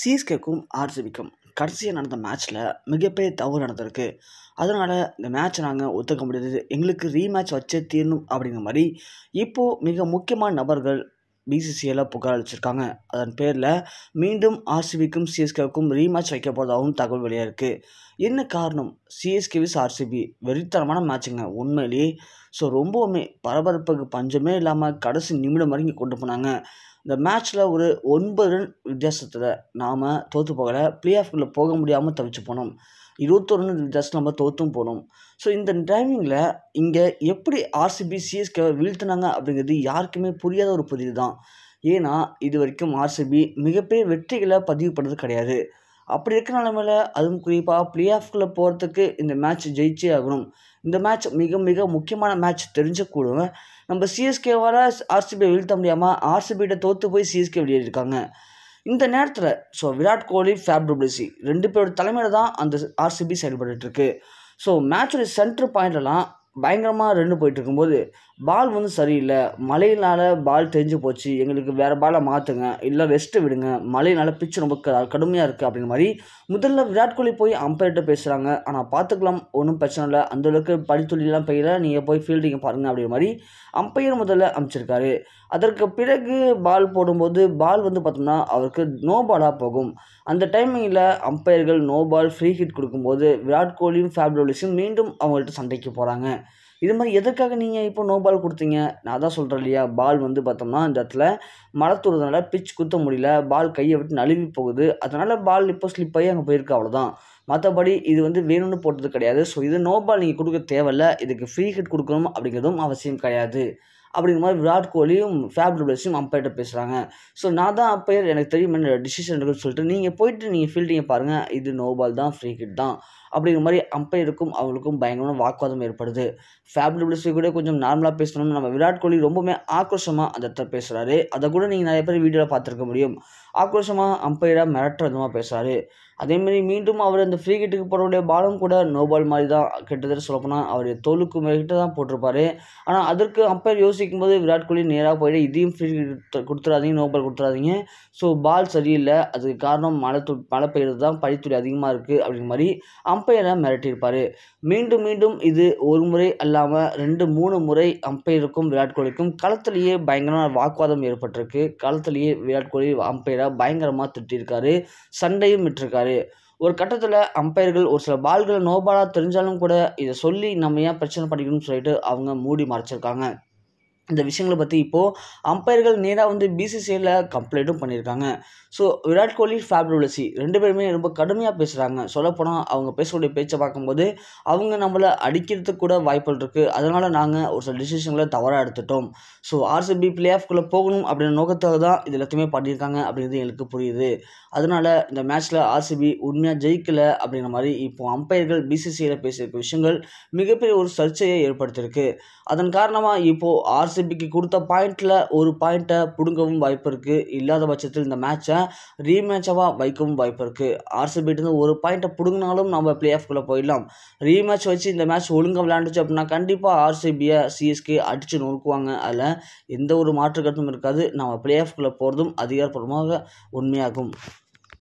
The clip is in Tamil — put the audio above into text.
சிஎஸ்கேக்கும் ஆர்சிபிக்கும் கடைசியாக நடந்த மேட்ச்சில் மிகப்பெரிய தவறு நடந்திருக்கு அதனால் இந்த மேட்ச் நாங்கள் ஒத்துக்க முடியாது எங்களுக்கு ரீமேட்ச் வச்சே தீரணும் அப்படிங்கிற மாதிரி இப்போது மிக முக்கியமான நபர்கள் பிசிசிஐயில் புகார் அளிச்சிருக்காங்க அதன் பேரில் மீண்டும் ஆர்சிபிக்கும் சிஎஸ்கேவுக்கும் ரீமேட்ச் வைக்க போகிறதாகவும் தகவல் இருக்குது என்ன காரணம் சிஎஸ்கே விஸ் ஆர்சிபி வெறித்தனமான மேட்சுங்க உண்மையிலேயே ஸோ ரொம்பவுமே பரபரப்புக்கு பஞ்சமே இல்லாமல் கடைசி நிமிடம் வரைக்கும் கொண்டு போனாங்க இந்த மேட்ச்சில் ஒரு ஒன்பது ரன் வித்தியாசத்தில் நாம் தோற்று போகலை பிளே ஆஃப்குள்ளே போக முடியாமல் தவிச்சு போனோம் இருபத்தொன்று ஜஸ்ட் நம்ம தோற்றும் போனோம் ஸோ இந்த டைமிங்கில் இங்கே எப்படி ஆர்சிபி சிஎஸ்கேவை வீழ்த்தினாங்க அப்படிங்கிறது யாருக்குமே புரியாத ஒரு பதிவு தான் ஏன்னா இது வரைக்கும் ஆர்சிபி மிகப்பெரிய வெற்றிகளை பதிவு பண்ணது கிடையாது அப்படி இருக்கிற நிலமையில அதுவும் குறிப்பாக ப்ளே ஆஃப்குள்ளே போகிறதுக்கு இந்த மேட்ச் ஜெயிச்சே ஆகணும் இந்த மேட்ச் மிக மிக முக்கியமான மேட்ச் தெரிஞ்சக்கூடும் நம்ம சிஎஸ்கேவால் ஆர்சிபியை வீழ்த்த முடியாமல் ஆர்சிபிகிட்ட தோற்று போய் சிஎஸ்கே வெளியேறியிருக்காங்க இந்த நேரத்தில் ஸோ விராட் கோலி ஃபேப் ரெண்டு பேரோட தலைமையில் தான் அந்த ஆர்சிபி செயல்பட்டுருக்கு ஸோ மேட்சோட சென்ட்ரு பாயிண்ட்லலாம் பயங்கரமாக ரெண்டு போயிட்டுருக்கும்போது பால் வந்து சரியில்லை மழையினால் பால் தெரிஞ்சு போச்சு எங்களுக்கு வேறு பாலை மாற்றுங்க இல்லை ரெஸ்ட்டு விடுங்க மழையினால் பிச்சு ரொம்ப க கடுமையாக இருக்குது அப்படிங்கிற மாதிரி முதல்ல விராட் கோலி போய் அம்பையர்கிட்ட பேசுகிறாங்க ஆனால் பார்த்துக்கலாம் ஒன்றும் பிரச்சனை இல்லை அந்தளவுக்கு படித்துளிலாம் பெய்யல நீங்கள் போய் ஃபீல்டிங்கை பாருங்கள் அப்படிங்கிற மாதிரி அம்பையர் முதல்ல அமைச்சிருக்காரு அதற்கு பிறகு பால் போடும்போது பால் வந்து பார்த்தோம்னா அவருக்கு நோ பாலாக போகும் அந்த டைமிங்கில் அம்பையர்கள் நோ பால் ஃப்ரீ ஹிட் கொடுக்கும்போது விராட் கோலியும் ஃபேப்ரோலிஸும் மீண்டும் அவங்கள்ட்ட சண்டைக்கு போகிறாங்க இது மாதிரி எதுக்காக நீங்கள் இப்போ நோ பால் கொடுத்தீங்க நான் தான் சொல்கிறேன் இல்லையா பால் வந்து பார்த்தோம்னா இந்த இடத்துல மழை பிச் குத்த முடியல பால் கையை விட்டு நழுவி போகுது அதனால் பால் இப்போ ஸ்லிப் ஆகி அங்கே போயிருக்கு அவ்வளோதான் மற்றபடி இது வந்து வேணும்னு போட்டது கிடையாது ஸோ இது நோ பால் நீங்கள் கொடுக்க தேவையில்ல இதுக்கு ஃப்ரீ ஹிட் கொடுக்கணும் அப்படிங்கிறதும் அவசியம் கிடையாது அப்படிங்கிற மாதிரி விராட் கோலியும் ஃபேப் டூப்ளஸும் அம்பையர்கிட்ட பேசுகிறாங்க ஸோ நான் தான் அப்பையர் எனக்கு தெரியும் என்ன டிசிஷன் எடுக்கணும்னு சொல்லிட்டு நீங்கள் போயிட்டு நீங்கள் ஃபீல்டிங்கை பாருங்கள் இது நோ பால் தான் ஃப்ரீ ஹிட் தான் அப்படிங்கிற மாதிரி அம்பையருக்கும் அவங்களுக்கும் பயங்கரமான வாக்குவாதம் ஏற்படுது ஃபேபிலிபிளிஸை கூட கொஞ்சம் நார்மலாக பேசணும்னு நம்ம விராட் கோலி ரொம்பவுமே ஆக்ரோஷமாக அந்த இடத்துல பேசுகிறாரு அதை கூட நீங்கள் நிறைய பேர் வீடியோவில் பார்த்துருக்க முடியும் ஆக்ரோஷமாக அம்பையராக மிரட்டுற விதமாக பேசுகிறாரு அதேமாதிரி மீண்டும் அவர் அந்த ஃப்ரீ கிட்டுக்கு போடக்கூடிய பாலும் கூட நோபால் மாதிரி தான் கிட்டத்தட்ட சொல்லப்போனால் அவர் தோலுக்கு மேற்கிட்ட தான் போட்டிருப்பாரு ஆனால் அதற்கு அம்பையர் யோசிக்கும் போது விராட் கோலி நேராக போயிட்டு இதையும் ஃப்ரீ கிட் கொடுத்துடாதீங்க நோபால் கொடுத்துடாதீங்க ஸோ பால் சரியில்லை அதுக்கு காரணம் மழை மழை பெய்யுறது தான் பழித்துறை அதிகமாக இருக்குது அப்படிங்கிற மாதிரி அம்பையர் அம்பையர் மிரட்டியிருப்பார் மீண்டும் மீண்டும் இது ஒரு முறை அல்லாமல் ரெண்டு மூணு முறை அம்பையருக்கும் விராட் கோலிக்கும் களத்திலேயே பயங்கரமான வாக்குவாதம் ஏற்பட்டிருக்கு களத்திலேயே விராட் கோலி அம்பையராக பயங்கரமாக திட்டிருக்காரு சண்டையும் விட்டுருக்காரு ஒரு கட்டத்தில் அம்பையர்கள் ஒரு சில பால்களை நோபாலாக தெரிஞ்சாலும் கூட இதை சொல்லி நம்ம ஏன் பிரச்சனை பண்ணிக்கணும்னு சொல்லிட்டு அவங்க மூடி மறைச்சிருக்காங்க இந்த விஷயங்களை பற்றி இப்போது அம்பையர்கள் நேராக வந்து பிசிசிஐயில் கம்ப்ளைண்ட்டும் பண்ணியிருக்காங்க ஸோ விராட் கோலி ஃபேப் ரெண்டு பேருமே ரொம்ப கடுமையாக பேசுகிறாங்க சொல்லப்போனால் அவங்க பேசக்கூடிய பேச்சை பார்க்கும்போது அவங்க நம்மளை அடிக்கிறதுக்கு கூட வாய்ப்புகள் இருக்குது அதனால் நாங்கள் ஒரு சில டிசிஷன்களை தவறாக எடுத்துட்டோம் ஸோ ஆர்சிபி பிளே ஆஃப்குள்ளே போகணும் அப்படின்ற நோக்கத்தில் தான் இது எல்லாத்தையுமே பண்ணியிருக்காங்க அப்படிங்கிறது எங்களுக்கு புரியுது அதனால் இந்த மேட்ச்சில் ஆர்சிபி உண்மையாக ஜெயிக்கலை அப்படிங்கிற மாதிரி இப்போது அம்பையர்கள் பிசிசிஐயில் பேசியிருக்க விஷயங்கள் மிகப்பெரிய ஒரு சர்ச்சையை ஏற்படுத்தியிருக்கு அதன் காரணமாக இப்போது ஆர்சி ஆர்சிபிக்கு கொடுத்த பாயிண்டில் ஒரு பாயிண்ட்டை பிடுங்கவும் வாய்ப்பு இருக்குது இல்லாத பட்சத்தில் இந்த மேட்சை ரீமேட்சவாக வைக்கவும் வாய்ப்பு இருக்குது ஆர்சிபிட்டு ஒரு பாயிண்ட்டை பிடுங்கினாலும் நம்ம பிளே ஆஃப்குள்ளே போயிடலாம் ரீமேட்ச் வச்சு இந்த மேட்ச் ஒழுங்காக விளையாண்டுச்சு அப்படின்னா கண்டிப்பாக ஆர்சிபியை சிஎஸ்கே அடித்து நொறுக்குவாங்க அதில் எந்த ஒரு மாற்று கருத்தும் இருக்காது நம்ம பிளே ஆஃப்குள்ளே போகிறதும் அதிகாரப்பூர்வமாக உண்மையாகும்